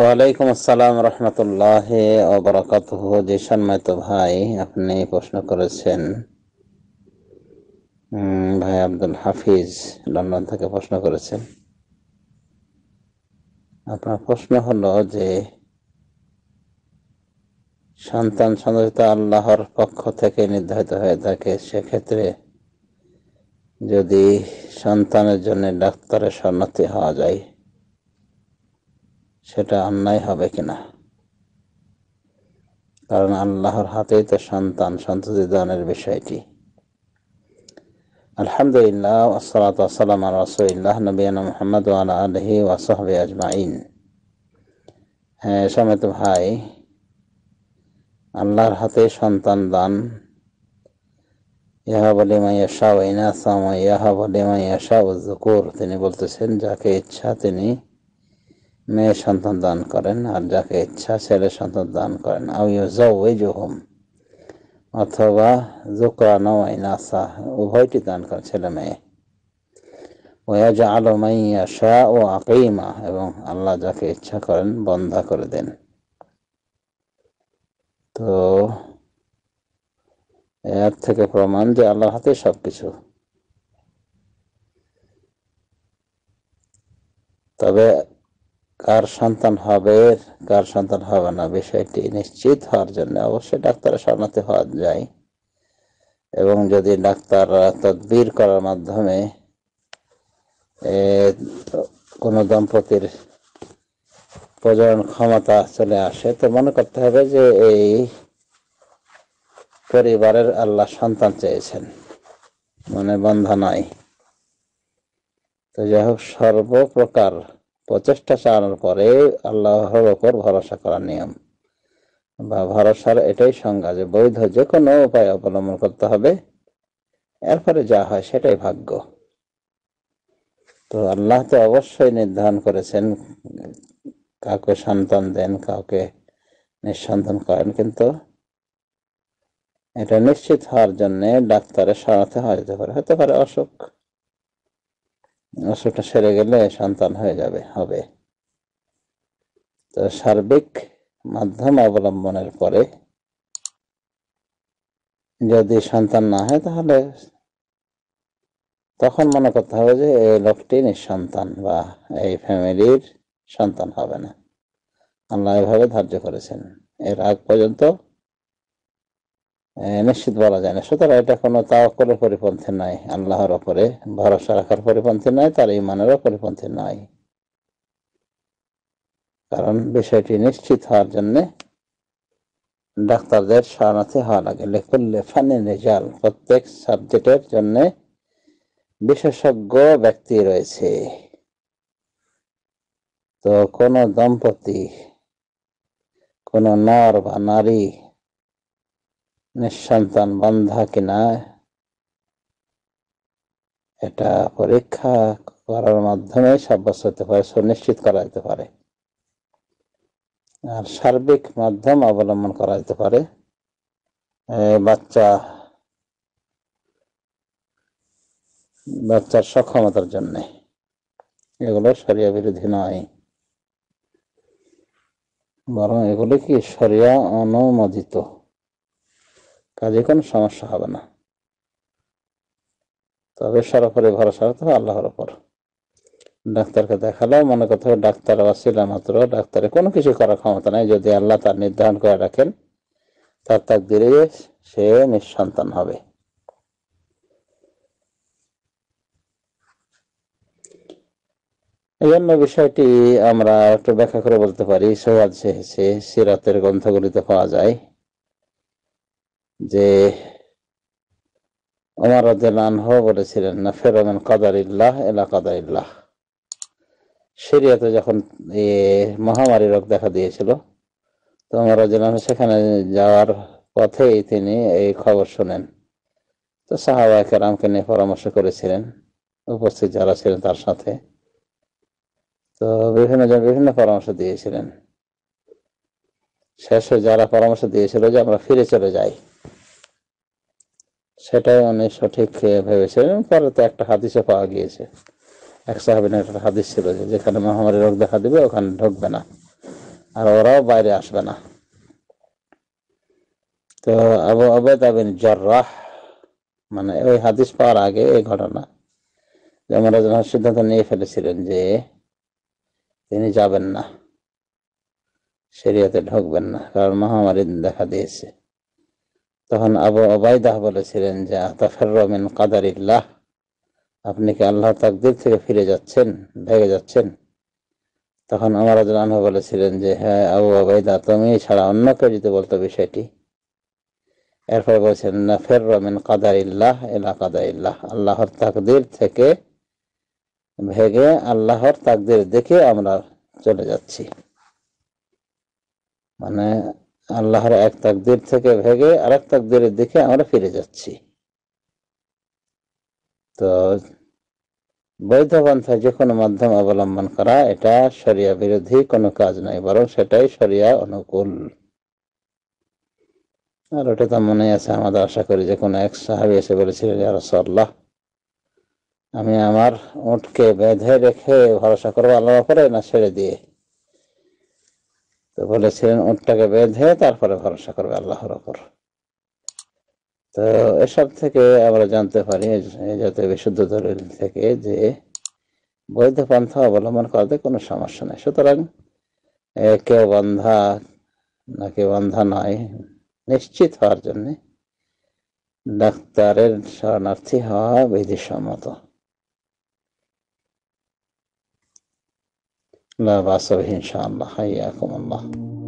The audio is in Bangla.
ওয়ালাইকুম আসসালাম রহমতুল্লাহ অবরাকাত যে সম্মানিত ভাই আপনি প্রশ্ন করেছেন ভাই আব্দুল হাফিজ লন্ডন থেকে প্রশ্ন করেছেন আপনার প্রশ্ন হলো যে সন্তান সন্তানিতা আল্লাহর পক্ষ থেকে নির্ধারিত হয়ে থাকে সেক্ষেত্রে যদি সন্তানের জন্য ডাক্তারের সন্নতি হওয়া যায় সেটা অন্যায় হবে কিনা কারণ আল্লাহর হাতেই তো সন্তান সন্ততি দানের বিষয়টি আলহামদুলিল্লাহ আসসালাত আসসালাম রসুল্লাহ নবীনা মোহাম্মদ আলহি আজমাইন হ্যাঁ সমেত ভাই আল্লাহর হাতে সন্তান দান ইহা বলে মাইয়া শাহ ইনাসা ইহা বলে মাইয়া শাহ তিনি বলতেছেন যাকে ইচ্ছা তিনি মেয়ে সন্তান দান করেন আর যাকে ইচ্ছা ছেলে সন্তান দান করেন আউজুহুম অথবা জোকরা নাসা উভয়টি দান করেন ছেলে মেয়ে ওয়াজ আলমাইয়া শাহ ও আকিমা এবং আল্লাহ যাকে ইচ্ছা করেন বন্ধা করে দেন তো এর থেকে প্রমাণ যে আল্লাহর হাতে সব কিছু তবে কার সন্তান হবে কার সন্তান হবে না বিষয়টি নিশ্চিত হওয়ার জন্য অবশ্যই ডাক্তারের শরণাতে হওয়া যায় এবং যদি ডাক্তার তদবির করার মাধ্যমে কোনো দম্পতির প্রজনন ক্ষমতা চলে আসে তো মনে করতে হবে যে এই পরিবারের আল্লাহ সন্তান চেয়েছেন মনে বন্ধা নাই তো যাই হোক সর্বপ্রকার প্রচেষ্টা চালানোর পরে আল্লাহর ওপর ভরসা করার নিয়ম বা ভরসার এটাই সংজ্ঞা যে বৈধ যে কোনো উপায় অবলম্বন করতে হবে এরপরে যা হয় সেটাই ভাগ্য তো আল্লাহ তো অবশ্যই নির্ধারণ করেছেন কাউকে সন্তান দেন কাউকে নিঃসন্তান করেন কিন্তু এটা নিশ্চিত হওয়ার জন্যে ডাক্তারের শরণার্থে হয় যেতে পারে হতে পারে অসুখ অসুখটা সেরে গেলে সন্তান হয়ে যাবে হবে তো সার্বিক মাধ্যম অবলম্বনের পরে যদি সন্তান না হয় তাহলে তখন মনে করতে হবে যে এই লোকটি নিঃসন্তান বা এই ফ্যামিলির সন্তান হবে না আল্লাহ এভাবে ধার্য করেছেন এর আগ পর্যন্ত নিশ্চিত বলা যায় না সুতরাং এটা কোনো তাওকলের পরিপন্থী নাই আল্লাহর ওপরে ভরসা রাখার পরিপন্থী নাই তার ইমানেরও পরিপন্থী নাই কারণ বিষয়টি নিশ্চিত হওয়ার জন্য ডাক্তারদের শরণার্থী হওয়া লাগে লেখুল্লে ফানিন রেজাল প্রত্যেক সাবজেক্টের জন্য বিশেষজ্ঞ ব্যক্তি রয়েছে তো কোনো দম্পতি কোনো নর বা নারী নিঃসন্তান বান্ধা কিনা এটা পরীক্ষা করার মাধ্যমে সাব্যস্ত হতে পারে সুনিশ্চিত করা যেতে পারে আর সার্বিক মাধ্যম অবলম্বন করা যেতে পারে বাচ্চা বাচ্চার সক্ষমতার জন্য এগুলো সরিয়া বিরোধী নয় বরং এগুলি কি সরিয়া অনুমোদিত কাজে কোনো সমস্যা হবে না তবে সরাসরি ভরসা হতে হবে আল্লাহর ওপর ডাক্তারকে দেখালো মনে করতে হবে ডাক্তার অসিলা মাত্র ডাক্তারে কোনো কিছু করার ক্ষমতা নাই যদি আল্লাহ তার নির্ধারণ করে রাখেন তার তাক দিলে সে নিঃসন্তান হবে এই জন্য বিষয়টি আমরা একটু ব্যাখ্যা করে বলতে পারি সোয়াদ সিরাতের গ্রন্থগুলিতে পাওয়া যায় যে আমার আনহ বলেছিলেন না ফেরান কাদার ইল্লাহ এলা কাদার ইল্লাহ সিরিয়াতে যখন এ মহামারী রোগ দেখা দিয়েছিল তো আমার রাজন সেখানে যাওয়ার পথেই তিনি এই খবর শোনেন তো সাহাবা রামকে নিয়ে পরামর্শ করেছিলেন উপস্থিত যারা ছিলেন তার সাথে তো বিভিন্ন জন বিভিন্ন পরামর্শ দিয়েছিলেন শেষে যারা পরামর্শ দিয়েছিল যে আমরা ফিরে চলে যাই সেটাই অনেক সঠিক ভেবেছিলেন পরে তো একটা হাদিসে পাওয়া গিয়েছে এক সাহাবিন একটা হাদিস ছিল যে যেখানে মহামারী রোগ দেখা দিবে ওখানে ঢুকবে না আর ওরাও বাইরে আসবে না তো আবু আবেদ আবিন জর্রাহ মানে ওই হাদিস পাওয়ার আগে এই ঘটনা যে আমরা সিদ্ধান্ত নিয়ে ফেলেছিলেন যে তিনি যাবেন না সেরিয়াতে ঢুকবেন না কারণ মহামারী দেখা দিয়েছে তখন আবু অবায়দাহ বলেছিলেন যে আতাফার রমিন ইল্লাহ আপনি কি আল্লাহ তাকদির থেকে ফিরে যাচ্ছেন ভেগে যাচ্ছেন তখন আমার আনহ বলেছিলেন যে হ্যাঁ আবু আবাইদা তুমি ছাড়া অন্য কেউ যদি বলতো বিষয়টি এরপর বলছেন না ফের রমিন ইল্লাহ এলা ইল্লাহ আল্লাহর তাকদির থেকে ভেগে আল্লাহর তাকদির দেখে আমরা চলে যাচ্ছি মানে আল্লাহর এক তাকদের থেকে ভেগে আর এক তাকদের দিকে আমরা ফিরে যাচ্ছি তো বৈধ পন্থা যে কোনো মাধ্যম অবলম্বন করা এটা সরিয়া বিরোধী কোনো কাজ নাই বরং সেটাই সরিয়া অনুকূল আর ওটা তো মনে আছে আমাদের আশা করি যে কোনো এক সাহাবি এসে বলেছিলেন যে রসল্লাহ আমি আমার উঠকে বেঁধে রেখে ভরসা করবো আল্লাহ করে না ছেড়ে দিয়ে তো বলেছিলেন উঠটাকে বেঁধে তারপরে ভরসা করবে আল্লাহর ওপর তো এসব থেকে আমরা জানতে পারি যাতে বিশুদ্ধ দলিল থেকে যে বৈধ পন্থা অবলম্বন করাতে কোনো সমস্যা নেই সুতরাং কেউ বন্ধা নাকি বন্ধা নয় নিশ্চিত হওয়ার জন্যে ডাক্তারের শরণার্থী হওয়া বিধিসম্মত لا بأس به إن شاء الله حياكم الله